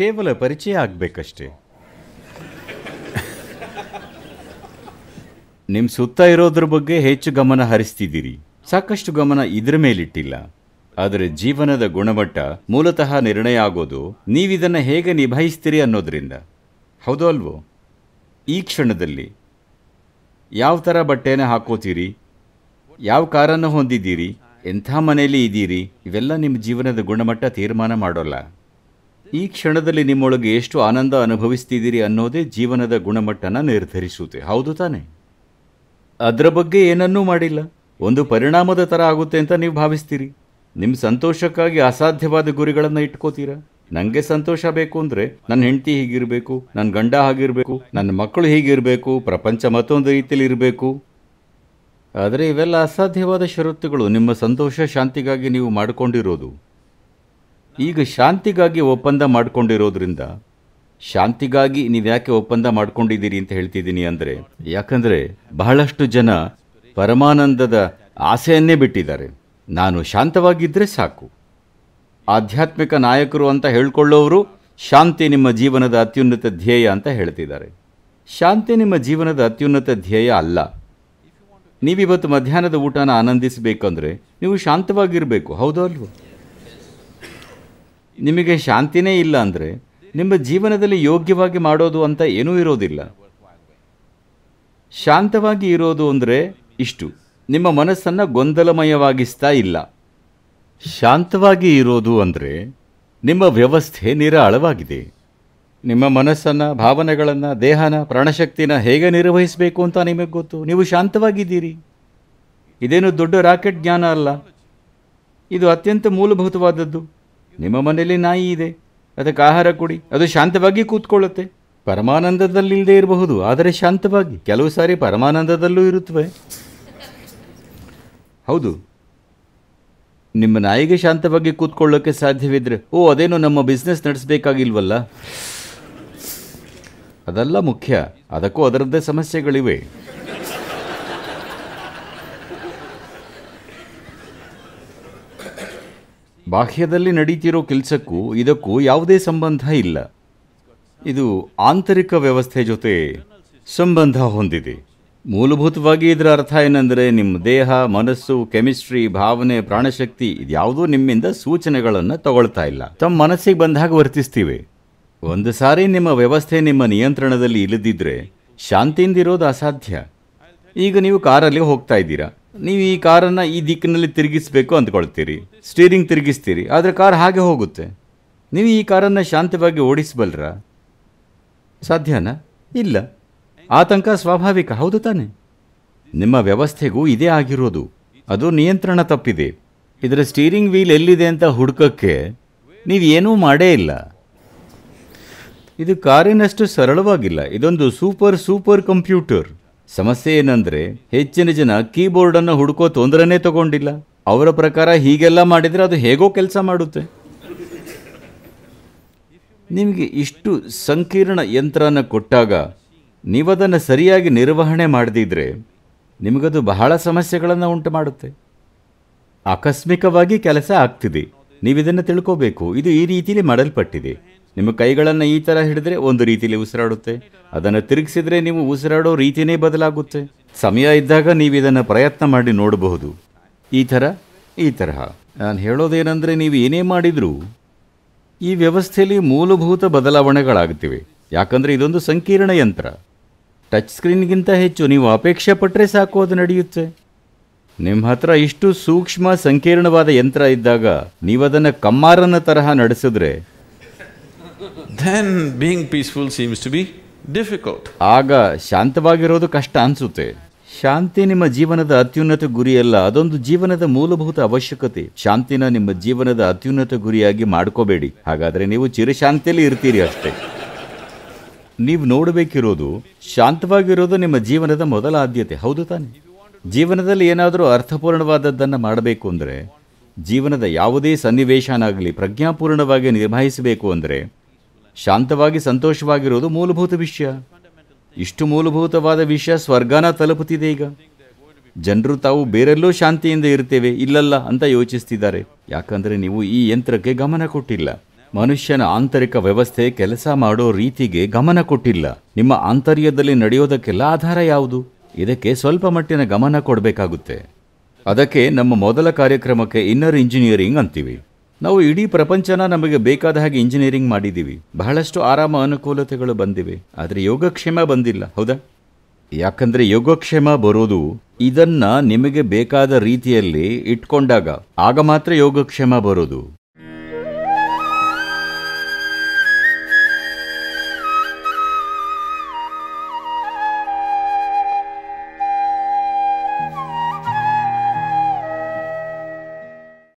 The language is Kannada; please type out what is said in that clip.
ಕೇವಲ ಪರಿಚಯ ಆಗಬೇಕಷ್ಟೆ ನಿಮ್ಮ ಸುತ್ತ ಇರೋದ್ರ ಬಗ್ಗೆ ಹೆಚ್ಚು ಗಮನ ಹರಿಸ್ತಿದ್ದೀರಿ ಸಾಕಷ್ಟು ಗಮನ ಇದ್ರ ಮೇಲಿಟ್ಟಿಲ್ಲ ಆದರೆ ಜೀವನದ ಗುಣಮಟ್ಟ ಮೂಲತಃ ನಿರ್ಣಯ ಆಗೋದು ನೀವಿದನ್ನು ಹೇಗೆ ನಿಭಾಯಿಸ್ತೀರಿ ಅನ್ನೋದ್ರಿಂದ ಹೌದು ಅಲ್ವೋ ಈ ಕ್ಷಣದಲ್ಲಿ ಯಾವ ಥರ ಬಟ್ಟೆನ ಹಾಕೋತೀರಿ ಯಾವ ಕಾರನ್ನು ಹೊಂದಿದ್ದೀರಿ ಎಂಥ ಮನೆಯಲ್ಲಿ ಇದ್ದೀರಿ ಇವೆಲ್ಲ ನಿಮ್ಮ ಜೀವನದ ಗುಣಮಟ್ಟ ತೀರ್ಮಾನ ಮಾಡೋಲ್ಲ ಈ ಕ್ಷಣದಲ್ಲಿ ನಿಮ್ಮೊಳಗೆ ಎಷ್ಟು ಆನಂದ ಅನುಭವಿಸ್ತಿದ್ದೀರಿ ಅನ್ನೋದೇ ಜೀವನದ ಗುಣಮಟ್ಟನ ನಿರ್ಧರಿಸುತ್ತೆ ಹೌದು ತಾನೆ ಅದರ ಬಗ್ಗೆ ಏನನ್ನೂ ಮಾಡಿಲ್ಲ ಒಂದು ಪರಿಣಾಮದ ಥರ ಆಗುತ್ತೆ ಅಂತ ನೀವು ಭಾವಿಸ್ತೀರಿ ನಿಮ್ಮ ಸಂತೋಷಕ್ಕಾಗಿ ಅಸಾಧ್ಯವಾದ ಗುರಿಗಳನ್ನು ಇಟ್ಕೋತೀರಾ ನನಗೆ ಸಂತೋಷ ಬೇಕು ಅಂದರೆ ನನ್ನ ಹೆಂಡತಿ ಹೀಗಿರಬೇಕು ನನ್ನ ಗಂಡ ಹಾಗಿರಬೇಕು ನನ್ನ ಮಕ್ಕಳು ಹೀಗಿರಬೇಕು ಪ್ರಪಂಚ ಮತ್ತೊಂದು ರೀತಿಯಲ್ಲಿ ಇರಬೇಕು ಆದರೆ ಇವೆಲ್ಲ ಅಸಾಧ್ಯವಾದ ಷರತ್ತುಗಳು ನಿಮ್ಮ ಸಂತೋಷ ಶಾಂತಿಗಾಗಿ ನೀವು ಮಾಡಿಕೊಂಡಿರೋದು ಈಗ ಶಾಂತಿಗಾಗಿ ಒಪ್ಪಂದ ಮಾಡಿಕೊಂಡಿರೋದ್ರಿಂದ ಶಾಂತಿಗಾಗಿ ನೀವು ಯಾಕೆ ಒಪ್ಪಂದ ಮಾಡ್ಕೊಂಡಿದ್ದೀರಿ ಅಂತ ಹೇಳ್ತಿದ್ದೀನಿ ಅಂದರೆ ಯಾಕಂದರೆ ಬಹಳಷ್ಟು ಜನ ಪರಮಾನಂದದ ಆಸೆಯನ್ನೇ ಬಿಟ್ಟಿದ್ದಾರೆ ನಾನು ಶಾಂತವಾಗಿದ್ದರೆ ಸಾಕು ಆಧ್ಯಾತ್ಮಿಕ ನಾಯಕರು ಅಂತ ಹೇಳ್ಕೊಳ್ಳೋರು ಶಾಂತಿ ನಿಮ್ಮ ಜೀವನದ ಅತ್ಯುನ್ನತ ಧ್ಯೇಯ ಅಂತ ಹೇಳ್ತಿದ್ದಾರೆ ಶಾಂತಿ ನಿಮ್ಮ ಜೀವನದ ಅತ್ಯುನ್ನತ ಧ್ಯೇಯ ಅಲ್ಲ ನೀವಿವತ್ತು ಮಧ್ಯಾಹ್ನದ ಊಟನ ಆನಂದಿಸಬೇಕಂದ್ರೆ ನೀವು ಶಾಂತವಾಗಿರಬೇಕು ಹೌದಲ್ವೋ ಅಲ್ವ ನಿಮಗೆ ಶಾಂತಿನೇ ಇಲ್ಲ ಅಂದರೆ ನಿಮ್ಮ ಜೀವನದಲ್ಲಿ ಯೋಗ್ಯವಾಗಿ ಮಾಡೋದು ಅಂತ ಏನೂ ಇರೋದಿಲ್ಲ ಶಾಂತವಾಗಿ ಇರೋದು ಅಂದರೆ ಇಷ್ಟು ನಿಮ್ಮ ಮನಸ್ಸನ್ನು ಗೊಂದಲಮಯವಾಗಿಸ್ತಾ ಇಲ್ಲ ಶಾಂತವಾಗಿ ಇರೋದು ಅಂದರೆ ನಿಮ್ಮ ವ್ಯವಸ್ಥೆ ನಿರಾಳವಾಗಿದೆ ನಿಮ್ಮ ಮನಸ್ಸನ್ನು ಭಾವನೆಗಳನ್ನು ದೇಹನ ಪ್ರಾಣಶಕ್ತಿನ ಹೇಗೆ ನಿರ್ವಹಿಸಬೇಕು ಅಂತ ನಿಮಗೆ ಗೊತ್ತು ನೀವು ಶಾಂತವಾಗಿದ್ದೀರಿ ಇದೇನು ದೊಡ್ಡ ರಾಕೆಟ್ ಜ್ಞಾನ ಅಲ್ಲ ಇದು ಅತ್ಯಂತ ಮೂಲಭೂತವಾದದ್ದು ನಿಮ್ಮ ಮನೆಯಲ್ಲಿ ನಾಯಿ ಇದೆ ಅದಕ್ಕೆ ಆಹಾರ ಕೊಡಿ ಅದು ಶಾಂತವಾಗಿ ಕೂತ್ಕೊಳ್ಳುತ್ತೆ ಪರಮಾನಂದದಲ್ಲಿಲ್ಲದೆ ಇರಬಹುದು ಆದರೆ ಶಾಂತವಾಗಿ ಕೆಲವು ಸಾರಿ ಪರಮಾನಂದದಲ್ಲೂ ಇರುತ್ತವೆ ಹೌದು ನಿಮ್ಮ ನಾಯಿಗೆ ಶಾಂತವಾಗಿ ಕೂತ್ಕೊಳ್ಳೋಕ್ಕೆ ಸಾಧ್ಯವಿದ್ರೆ ಓ ಅದೇನು ನಮ್ಮ ಬಿಸ್ನೆಸ್ ನಡೆಸಬೇಕಾಗಿಲ್ವಲ್ಲ ಅದೆಲ್ಲ ಮುಖ್ಯ ಅದಕ್ಕೂ ಅದರದ್ದೇ ಸಮಸ್ಯೆಗಳಿವೆ ಬಾಹ್ಯದಲ್ಲಿ ನಡೀತಿರೋ ಕೆಲಸಕ್ಕೂ ಇದಕ್ಕೂ ಯಾವುದೇ ಸಂಬಂಧ ಇಲ್ಲ ಇದು ಆಂತರಿಕ ವ್ಯವಸ್ಥೆ ಜೊತೆ ಸಂಬಂಧ ಹೊಂದಿದೆ ಮೂಲಭೂತವಾಗಿ ಇದರ ಅರ್ಥ ಏನೆಂದರೆ ನಿಮ್ಮ ದೇಹ ಮನಸ್ಸು ಕೆಮಿಸ್ಟ್ರಿ ಭಾವನೆ ಪ್ರಾಣಶಕ್ತಿ ಇದ್ಯಾವುದೂ ನಿಮ್ಮಿಂದ ಸೂಚನೆಗಳನ್ನು ತಗೊಳ್ತಾ ಇಲ್ಲ ತಮ್ಮ ಮನಸ್ಸಿಗೆ ಬಂದಾಗ ವರ್ತಿಸ್ತೀವಿ ಒಂದು ಸಾರಿ ನಿಮ್ಮ ವ್ಯವಸ್ಥೆ ನಿಮ್ಮ ನಿಯಂತ್ರಣದಲ್ಲಿ ಇಲ್ಲದಿದ್ದರೆ ಇರೋದು ಅಸಾಧ್ಯ ಈಗ ನೀವು ಕಾರಲ್ಲಿ ಹೋಗ್ತಾ ಇದ್ದೀರಾ ನೀವು ಈ ಕಾರನ್ನು ಈ ದಿಕ್ಕಿನಲ್ಲಿ ತಿರುಗಿಸಬೇಕು ಅಂದ್ಕೊಳ್ತೀರಿ ಸ್ಟೀರಿಂಗ್ ತಿರುಗಿಸ್ತೀರಿ ಆದರೆ ಕಾರ್ ಹಾಗೆ ಹೋಗುತ್ತೆ ನೀವು ಈ ಕಾರನ್ನು ಶಾಂತವಾಗಿ ಓಡಿಸಬಲ್ಲರ ಸಾಧ್ಯನಾ ಇಲ್ಲ ಆತಂಕ ಸ್ವಾಭಾವಿಕ ಹೌದು ತಾನೆ ನಿಮ್ಮ ವ್ಯವಸ್ಥೆಗೂ ಇದೇ ಆಗಿರೋದು ಅದು ನಿಯಂತ್ರಣ ತಪ್ಪಿದೆ ಇದರ ಸ್ಟೀರಿಂಗ್ ವೀಲ್ ಎಲ್ಲಿದೆ ಅಂತ ಹುಡುಕಕ್ಕೆ ನೀವೇನೂ ಮಾಡೇ ಇಲ್ಲ ಇದು ಕಾರಿನಷ್ಟು ಸರಳವಾಗಿಲ್ಲ ಇದೊಂದು ಸೂಪರ್ ಸೂಪರ್ ಕಂಪ್ಯೂಟರ್ ಸಮಸ್ಯೆ ಏನಂದ್ರೆ ಹೆಚ್ಚಿನ ಜನ ಕೀಬೋರ್ಡನ್ನು ಹುಡುಕೋ ತೊಂದರೆನೇ ತಗೊಂಡಿಲ್ಲ ಅವರ ಪ್ರಕಾರ ಹೀಗೆಲ್ಲ ಮಾಡಿದರೆ ಅದು ಹೇಗೋ ಕೆಲಸ ಮಾಡುತ್ತೆ ನಿಮಗೆ ಇಷ್ಟು ಸಂಕೀರ್ಣ ಯಂತ್ರನ ಕೊಟ್ಟಾಗ ನೀವದನ್ನು ಸರಿಯಾಗಿ ನಿರ್ವಹಣೆ ಮಾಡದಿದ್ರೆ ನಿಮಗದು ಬಹಳ ಸಮಸ್ಯೆಗಳನ್ನು ಉಂಟು ಮಾಡುತ್ತೆ ಆಕಸ್ಮಿಕವಾಗಿ ಕೆಲಸ ಆಗ್ತಿದೆ ನೀವಿದನ್ನು ತಿಳ್ಕೋಬೇಕು ಇದು ಈ ರೀತಿಯಲ್ಲಿ ಮಾಡಲ್ಪಟ್ಟಿದೆ ನಿಮ್ಮ ಕೈಗಳನ್ನು ಈ ಥರ ಹಿಡಿದ್ರೆ ಒಂದು ರೀತಿಯಲ್ಲಿ ಉಸಿರಾಡುತ್ತೆ ಅದನ್ನು ತಿರುಗಿಸಿದ್ರೆ ನೀವು ಉಸಿರಾಡೋ ರೀತಿಯೇ ಬದಲಾಗುತ್ತೆ ಸಮಯ ಇದ್ದಾಗ ನೀವು ಇದನ್ನು ಪ್ರಯತ್ನ ಮಾಡಿ ನೋಡಬಹುದು ಈ ಥರ ಈ ತರಹ ನಾನು ಹೇಳೋದೇನೆಂದರೆ ನೀವು ಏನೇ ಮಾಡಿದರೂ ಈ ವ್ಯವಸ್ಥೆಯಲ್ಲಿ ಮೂಲಭೂತ ಬದಲಾವಣೆಗಳಾಗುತ್ತಿವೆ ಯಾಕಂದರೆ ಇದೊಂದು ಸಂಕೀರ್ಣ ಯಂತ್ರ ಟಚ್ ಸ್ಕ್ರೀನ್ಗಿಂತ ಹೆಚ್ಚು ನೀವು ಅಪೇಕ್ಷೆ ಪಟ್ಟರೆ ಸಾಕು ಅದು ನಡೆಯುತ್ತೆ ನಿಮ್ಮ ಹತ್ರ ಇಷ್ಟು ಸೂಕ್ಷ್ಮ ಸಂಕೀರ್ಣವಾದ ಯಂತ್ರ ಇದ್ದಾಗ ನೀವದನ್ನು ಕಮ್ಮಾರನ ತರಹ ನಡೆಸಿದ್ರೆ then being peaceful seems to be difficult. ಆಗ ಶಾಂತವಾಗಿರೋದು ಕಷ್ಟ ಅನ್ಸುತ್ತೆ ಶಾಂತಿ ನಿಮ್ಮ ಜೀವನದ ಅತ್ಯುನ್ನತ ಗುರಿಯಲ್ಲ ಅದೊಂದು ಜೀವನದ ಮೂಲಭೂತ ಅವಶ್ಯಕತೆ ಶಾಂತಿನ ನಿಮ್ಮ ಜೀವನದ ಅತ್ಯುನ್ನತ ಗುರಿಯಾಗಿ ಮಾಡ್ಕೋಬೇಡಿ ಹಾಗಾದರೆ ನೀವು ಚಿರಶಾಂತಿಯಲ್ಲಿ ಇರ್ತೀರಿ ಅಷ್ಟೇ ನೀವು ನೋಡಬೇಕಿರೋದು ಶಾಂತವಾಗಿರೋದು ನಿಮ್ಮ ಜೀವನದ ಮೊದಲ ಆದ್ಯತೆ ಹೌದು ತಾನೆ ಜೀವನದಲ್ಲಿ ಏನಾದರೂ ಅರ್ಥಪೂರ್ಣವಾದದ್ದನ್ನು ಮಾಡಬೇಕು ಅಂದರೆ ಜೀವನದ ಯಾವುದೇ ಸನ್ನಿವೇಶನಾಗಲಿ ಪ್ರಜ್ಞಾಪೂರ್ಣವಾಗಿ ನಿರ್ವಹಿಸಬೇಕು ಅಂದರೆ ಶಾಂತವಾಗಿ ಸಂತೋಷವಾಗಿರೋದು ಮೂಲಭೂತ ವಿಷಯ ಇಷ್ಟು ಮೂಲಭೂತವಾದ ವಿಷಯ ಸ್ವರ್ಗನ ತಲುಪುತ್ತಿದೆ ಈಗ ಜನರು ತಾವು ಬೇರೆಲ್ಲೂ ಶಾಂತಿಯಿಂದ ಇರ್ತೇವೆ ಇಲ್ಲಲ್ಲ ಅಂತ ಯೋಚಿಸ್ತಿದ್ದಾರೆ ಯಾಕಂದರೆ ನೀವು ಈ ಯಂತ್ರಕ್ಕೆ ಗಮನ ಕೊಟ್ಟಿಲ್ಲ ಮನುಷ್ಯನ ಆಂತರಿಕ ವ್ಯವಸ್ಥೆ ಕೆಲಸ ಮಾಡೋ ರೀತಿಗೆ ಗಮನ ಕೊಟ್ಟಿಲ್ಲ ನಿಮ್ಮ ಆಂತರ್ಯದಲ್ಲಿ ನಡೆಯೋದಕ್ಕೆಲ್ಲ ಆಧಾರ ಯಾವುದು ಇದಕ್ಕೆ ಸ್ವಲ್ಪ ಮಟ್ಟಿನ ಗಮನ ಕೊಡಬೇಕಾಗುತ್ತೆ ಅದಕ್ಕೆ ನಮ್ಮ ಮೊದಲ ಕಾರ್ಯಕ್ರಮಕ್ಕೆ ಇನ್ನರ್ ಇಂಜಿನಿಯರಿಂಗ್ ಅಂತೀವಿ ನಾವು ಇಡೀ ಪ್ರಪಂಚನ ನಮಗೆ ಬೇಕಾದ ಹಾಗೆ ಇಂಜಿನಿಯರಿಂಗ್ ಮಾಡಿದ್ದೀವಿ ಬಹಳಷ್ಟು ಆರಾಮ ಅನುಕೂಲತೆಗಳು ಬಂದಿವೆ ಆದರೆ ಯೋಗಕ್ಷೇಮ ಬಂದಿಲ್ಲ ಹೌದಾ ಯಾಕಂದರೆ ಯೋಗಕ್ಷೇಮ ಬರೋದು ಇದನ್ನು ನಿಮಗೆ ಬೇಕಾದ ರೀತಿಯಲ್ಲಿ ಇಟ್ಕೊಂಡಾಗ ಆಗ ಮಾತ್ರ ಯೋಗಕ್ಷೇಮ ಬರೋದು